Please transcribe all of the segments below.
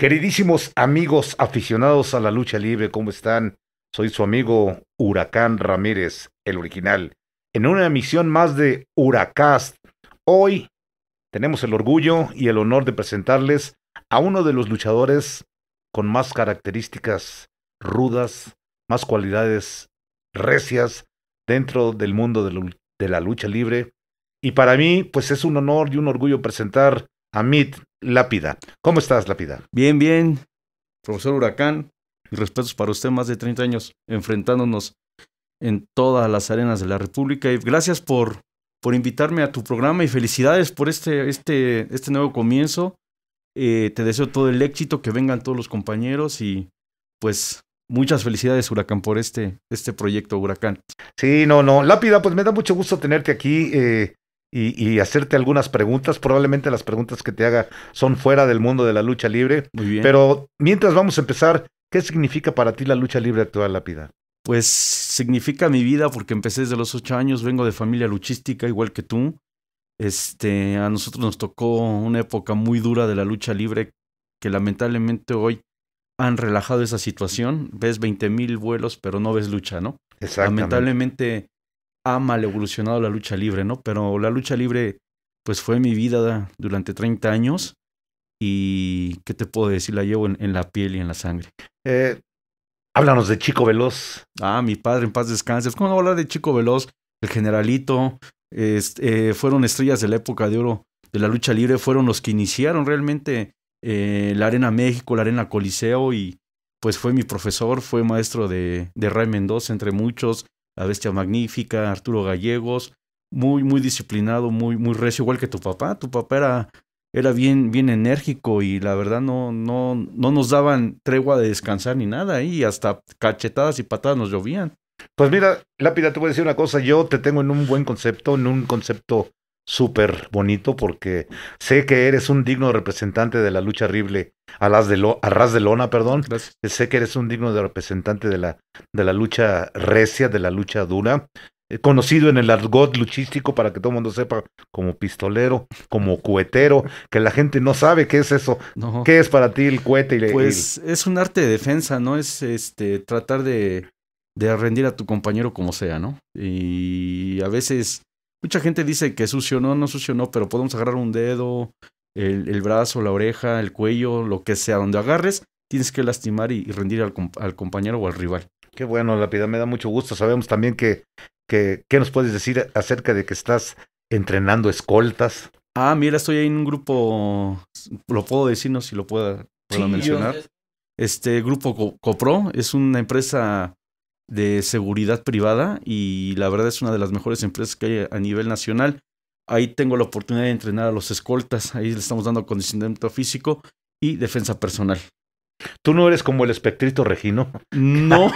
Queridísimos amigos aficionados a la lucha libre, ¿cómo están? Soy su amigo Huracán Ramírez, el original, en una emisión más de Huracast. Hoy tenemos el orgullo y el honor de presentarles a uno de los luchadores con más características rudas, más cualidades recias, dentro del mundo de la lucha libre. Y para mí, pues es un honor y un orgullo presentar a Mit Lápida. ¿Cómo estás, Lápida? Bien, bien. Profesor Huracán, y respetos para usted, más de 30 años enfrentándonos en todas las arenas de la República. Y gracias por, por invitarme a tu programa y felicidades por este, este, este nuevo comienzo. Eh, te deseo todo el éxito, que vengan todos los compañeros y pues Muchas felicidades, Huracán, por este, este proyecto, Huracán. Sí, no, no. Lápida, pues me da mucho gusto tenerte aquí eh, y, y, hacerte algunas preguntas. Probablemente las preguntas que te haga son fuera del mundo de la lucha libre. Muy bien. Pero mientras vamos a empezar, ¿qué significa para ti la lucha libre actual, Lápida? Pues significa mi vida porque empecé desde los ocho años, vengo de familia luchística, igual que tú. Este, a nosotros nos tocó una época muy dura de la lucha libre que lamentablemente hoy han relajado esa situación. Ves mil vuelos, pero no ves lucha, ¿no? Lamentablemente ha mal evolucionado la lucha libre, ¿no? Pero la lucha libre, pues fue mi vida durante 30 años y, ¿qué te puedo decir? La llevo en, la piel y en la sangre. Eh, háblanos de Chico Veloz. Ah, mi padre, en paz descanse ¿Cómo no hablar de Chico Veloz? El generalito, eh, fueron estrellas de la época de oro de la lucha libre, fueron los que iniciaron realmente eh, la Arena México, la Arena Coliseo y pues fue mi profesor, fue maestro de, de Ray Mendoza entre muchos, la Bestia Magnífica, Arturo Gallegos, muy, muy disciplinado, muy, muy recio, igual que tu papá, tu papá era, era bien, bien enérgico y la verdad no, no, no nos daban tregua de descansar ni nada y hasta cachetadas y patadas nos llovían. Pues mira, Lápida, te voy a decir una cosa, yo te tengo en un buen concepto, en un concepto súper bonito porque sé que eres un digno representante de la lucha horrible a, las de ras de lona, perdón. Sé que eres un digno representante de la, de la lucha recia, de la lucha dura. Eh, conocido en el argot luchístico para que todo el mundo sepa como pistolero, como cuetero, que la gente no sabe qué es eso. ¿Qué es para ti el cuete. Y pues es un arte de defensa, ¿no? Es este tratar de, de rendir a tu compañero como sea, ¿no? Y a veces Mucha gente dice que sucio, no, no sucio, no, pero podemos agarrar un dedo, el, brazo, la oreja, el cuello, lo que sea, donde agarres, tienes que lastimar y, rendir al, compañero o al rival. Qué bueno, Lapida, me da mucho gusto. Sabemos también que, que, ¿qué nos puedes decir acerca de que estás entrenando escoltas? Ah, mira, estoy ahí en un grupo, lo puedo decir, no si lo puedo mencionar. Este grupo Copro es una empresa de seguridad privada y la verdad es una de las mejores empresas que hay a nivel nacional. Ahí tengo la oportunidad de entrenar a los escoltas, ahí le estamos dando condicionamiento físico y defensa personal. Tú no eres como el espectrito Regino. No.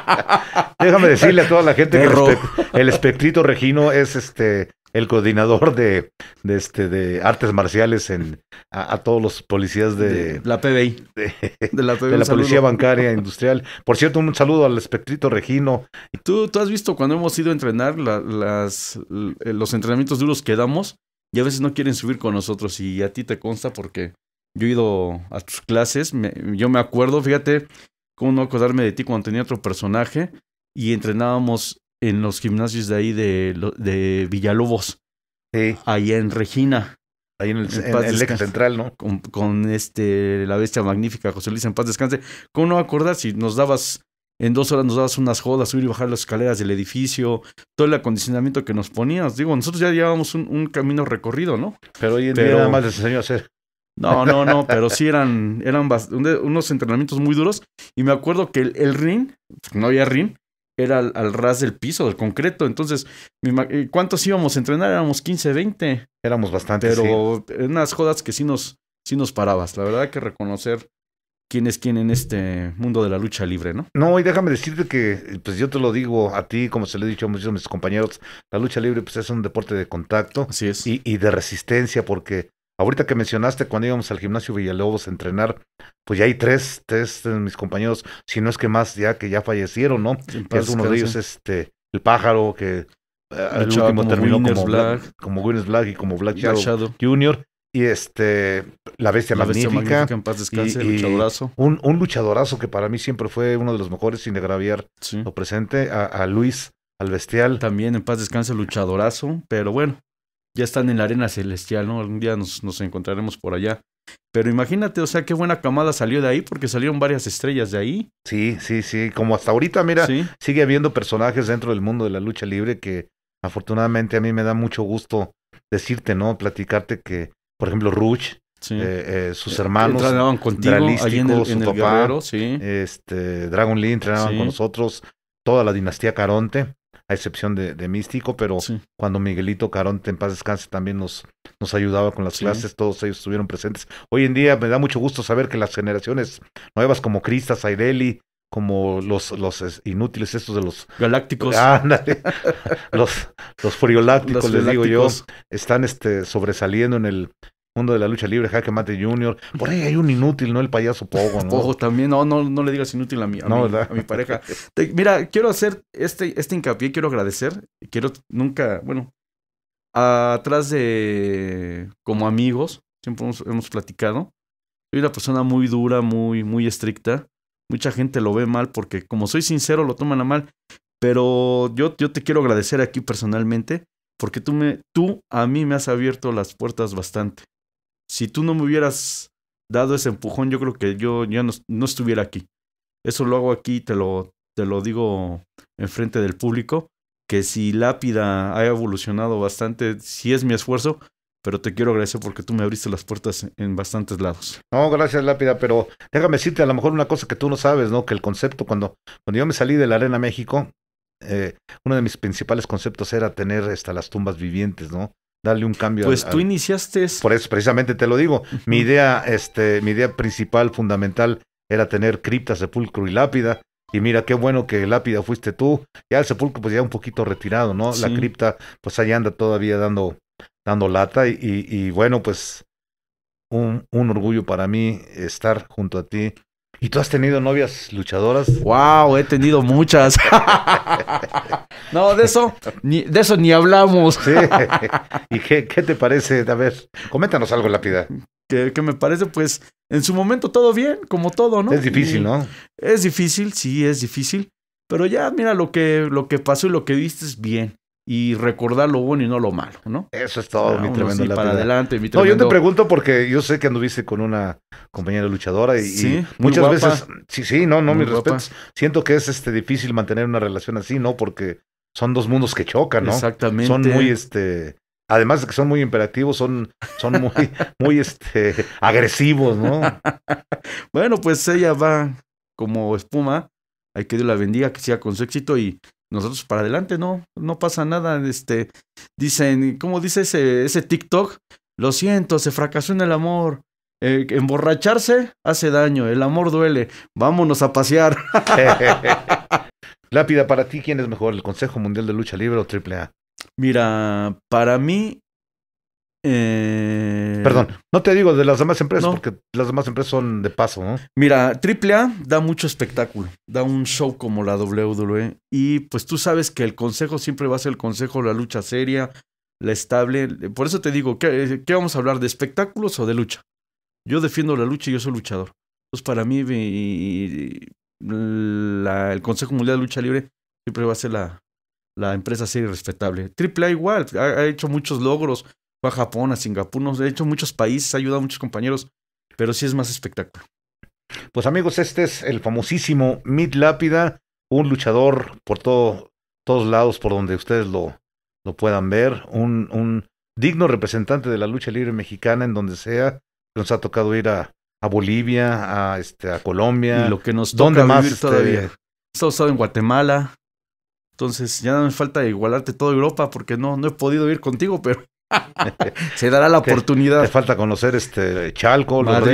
Déjame decirle a toda la gente que el, espectrito Regino es este el coordinador de, de, este, de artes marciales en, a, todos los policías de, la PBI. De, la, la Policía Bancaria Industrial. Por cierto, un saludo al espectrito Regino. ¿Tú, tú has visto cuando hemos ido a entrenar las, los entrenamientos duros que damos y a veces no quieren subir con nosotros y a ti te consta porque yo he ido a tus clases, yo me acuerdo, fíjate, cómo no acordarme de ti cuando tenía otro personaje y entrenábamos en los gimnasios de ahí de, de Villalobos. Sí. Ahí en Regina. Ahí en el, en, central, ¿no? Con, este, la bestia magnífica, José Luis, en paz descanse. ¿Cómo no acordás? si nos dabas, en dos horas nos dabas unas jodas, subir y bajar las escaleras del edificio, todo el acondicionamiento que nos ponías? Digo, nosotros ya llevábamos un, camino recorrido, ¿no? Pero hoy en día nada más les enseñó hacer. No, no, no, pero sí eran, eran unos entrenamientos muy duros. Y me acuerdo que el, el ring, no había rin, era al, ras del piso, del concreto. Entonces, eh, ¿cuántos íbamos a entrenar? Éramos 15, 20. Éramos bastante, pero unas jodas que sí nos, sí nos parabas. La verdad que reconocer quién es quién en este mundo de la lucha libre, ¿no? No, y déjame decirte que, pues yo te lo digo a ti, como se lo he dicho a muchos de mis compañeros, la lucha libre pues es un deporte de contacto. Así es. y de resistencia, porque Ahorita que mencionaste cuando íbamos al gimnasio Villalobos a entrenar, pues ya hay tres, tres de mis compañeros, si no es que más ya que ya fallecieron, ¿no? uno de ellos, este, el pájaro que eh, al último terminó como Black, como Winners Black y como Black Shadow, Junior, Y este, la bestia magnífica. Un, luchadorazo que para mí siempre fue uno de los mejores, sin agraviar lo presente, a, a Luis, al bestial. También en paz descanse, luchadorazo, pero bueno, ya están en la arena celestial, ¿no? Algún día nos, encontraremos por allá. Pero imagínate, o sea, qué buena camada salió de ahí porque salieron varias estrellas de ahí. Sí, sí, sí. Como hasta ahorita, mira, sigue habiendo personajes dentro del mundo de la lucha libre que afortunadamente a mí me da mucho gusto decirte, ¿no? Platicarte que, por ejemplo, Rouge, eh, eh, sus eh, hermanos. Entrenaban contigo, ahí en el, Este, Dragon Lee entrenaban con nosotros, toda la dinastía Caronte a excepción de, Místico, pero cuando Miguelito Caronte en paz descanse también nos, nos ayudaba con las clases, todos ellos estuvieron presentes. Hoy en día me da mucho gusto saber que las generaciones nuevas como Cristas Saideli, como los, los inútiles estos de los galácticos. los, los friolácticos, les digo yo, están este, sobresaliendo en el, mundo de la lucha libre, Jaque Mate Junior, Por ahí hay un inútil, ¿no? El payaso Pogo, ¿no? Pogo también, no, no, no le digas inútil a mi, no, mi, a mi pareja. mira, quiero hacer este, este hincapié, quiero agradecer, quiero nunca, bueno, atrás de como amigos, siempre hemos, platicado. Soy una persona muy dura, muy, muy estricta. Mucha gente lo ve mal porque como soy sincero lo toman a mal. Pero yo, yo te quiero agradecer aquí personalmente porque tú, me, tú a mí me has abierto las puertas bastante si tú no me hubieras dado ese empujón, yo creo que yo ya no, no, estuviera aquí. Eso lo hago aquí, te lo, te lo digo enfrente del público, que si Lápida ha evolucionado bastante, si es mi esfuerzo, pero te quiero agradecer porque tú me abriste las puertas en bastantes lados. No, gracias Lápida, pero déjame decirte a lo mejor una cosa que tú no sabes, ¿no? Que el concepto, cuando, cuando yo me salí de la Arena México, eh, uno de mis principales conceptos era tener hasta las tumbas vivientes, ¿no? darle un cambio. Pues tú iniciaste... Por eso precisamente te lo digo. Mi idea, este, mi idea principal, fundamental, era tener cripta, sepulcro y lápida. Y mira, qué bueno que lápida fuiste tú. Ya el sepulcro, pues ya un poquito retirado, ¿no? La cripta, pues ahí anda todavía dando, dando lata. Y, bueno, pues un, orgullo para mí estar junto a ti ¿Y tú has tenido novias luchadoras? Wow, he tenido muchas. no, de eso, ni, de eso ni hablamos. ¿Y qué, te parece? A ver, coméntanos algo, Lápida. Que, que, me parece, pues, en su momento todo bien, como todo, ¿no? Es difícil, ¿no? Es difícil, sí, es difícil. Pero ya, mira, lo que, lo que pasó y lo que viste es bien y recordar lo bueno y no lo malo, ¿no? Eso es todo, mi tremendo. para adelante, No, yo te pregunto porque yo sé que anduviste con una compañera luchadora y, muchas veces, sí, sí, no, no, mi mis Siento que es este difícil mantener una relación así, ¿no? Porque son dos mundos que chocan, ¿no? Exactamente. Son muy, este, además de que son muy imperativos, son, son muy, muy, este, agresivos, ¿no? bueno, pues ella va como espuma. Hay que Dios la bendiga, que sea con su éxito y nosotros para adelante no, no pasa nada. Este, dicen, ¿cómo dice ese, ese TikTok? Lo siento, se fracasó en el amor. Eh, emborracharse hace daño, el amor duele. Vámonos a pasear. Lápida, para ti, ¿quién es mejor, el Consejo Mundial de Lucha Libre o AAA? Mira, para mí, eh, Perdón, no te digo de las demás empresas, porque las demás empresas son de paso, ¿no? Mira, AAA da mucho espectáculo, da un show como la WWE, y pues tú sabes que el consejo siempre va a ser el consejo, la lucha seria, la estable. Por eso te digo, ¿qué, vamos a hablar? ¿De espectáculos o de lucha? Yo defiendo la lucha y yo soy luchador. Entonces, para mí, el Consejo Mundial de Lucha Libre siempre va a ser la, la empresa seria y respetable. AAA igual, ha hecho muchos logros Va a Japón, a Singapur, no, de hecho, muchos países, ha ayudado a muchos compañeros, pero sí es más espectáculo. Pues amigos, este es el famosísimo Mid Lápida, un luchador por todo, todos lados, por donde ustedes lo, lo puedan ver, un, digno representante de la lucha libre mexicana en donde sea, nos ha tocado ir a, Bolivia, a, este, a Colombia. Y lo que nos más Está usado en Guatemala. Entonces ya no me falta igualarte toda Europa porque no, no he podido ir contigo, pero Se dará la oportunidad. Te falta conocer este Chalco, Los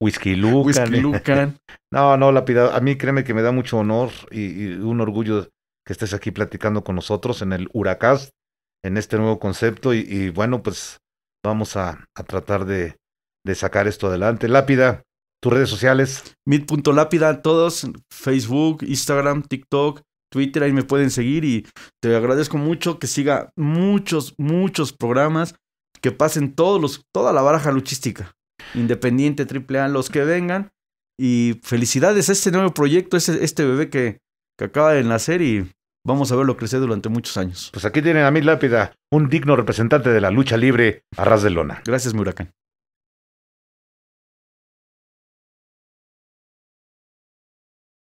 Whisky Lucan. Whisky no, no, Lápida A mí créeme que me da mucho honor y, un orgullo que estés aquí platicando con nosotros en el Huracán en este nuevo concepto. Y, bueno, pues vamos a, tratar de, de, sacar esto adelante. Lápida, tus redes sociales. Mid.lápida, todos, Facebook, Instagram, TikTok. Twitter, ahí me pueden seguir y te agradezco mucho que siga muchos, muchos programas, que pasen todos los, toda la baraja luchística, independiente, triple A, los que vengan. Y felicidades a este nuevo proyecto, este, este bebé que, acaba de nacer y vamos a verlo crecer durante muchos años. Pues aquí tienen a mi lápida, un digno representante de la lucha libre a ras de lona. Gracias, Muracán.